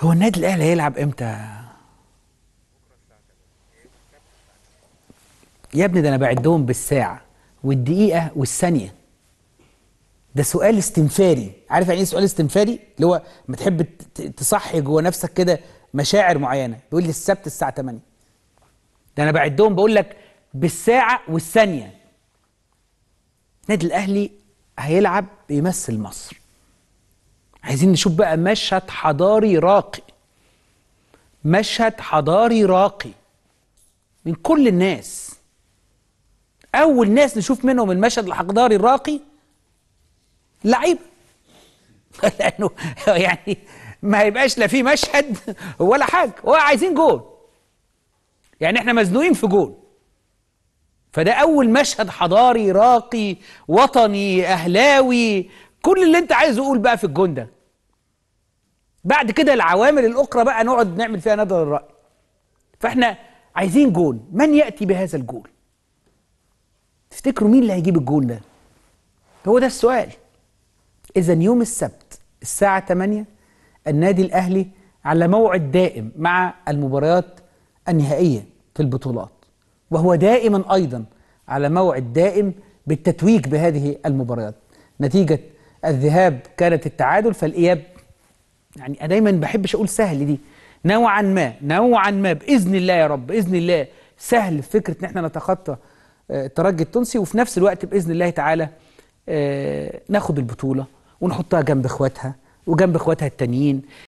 هو النادي الاهلي هيلعب امتى يا ابني ده انا بعدهم بالساعه والدقيقه والثانيه ده سؤال استنفاري عارف يعني ايه سؤال استنفاري اللي هو ما تحب تصحي جوه نفسك كده مشاعر معينه بيقول لي السبت الساعه 8 ده انا بعدهم بقول لك بالساعه والثانيه النادي الاهلي هيلعب بيمثل مصر عايزين نشوف بقى مشهد حضاري راقي مشهد حضاري راقي من كل الناس اول ناس نشوف منهم المشهد الحضاري الراقي لعيب لانه يعني ما هيبقاش لا في مشهد ولا حاجه هو عايزين جول يعني احنا مزنوقين في جول فده اول مشهد حضاري راقي وطني اهلاوي كل اللي انت عايزه قول بقى في الجون ده بعد كده العوامل الاخرى بقى نقعد نعمل فيها نظر الراي فاحنا عايزين جون من ياتي بهذا الجول تفتكروا مين اللي هيجيب الجول ده هو ده السؤال اذا يوم السبت الساعه 8 النادي الاهلي على موعد دائم مع المباريات النهائيه في البطولات وهو دائما ايضا على موعد دائم بالتتويج بهذه المباريات نتيجه الذهاب كانت التعادل فالإياب يعني أنا دايما بحبش أقول سهل دي نوعا ما نوعا ما بإذن الله يا رب بإذن الله سهل فكرة إن إحنا نتخطى آه، الترجي التونسي وفي نفس الوقت بإذن الله تعالى آه، ناخد البطولة ونحطها جنب إخواتها وجنب إخواتها التانيين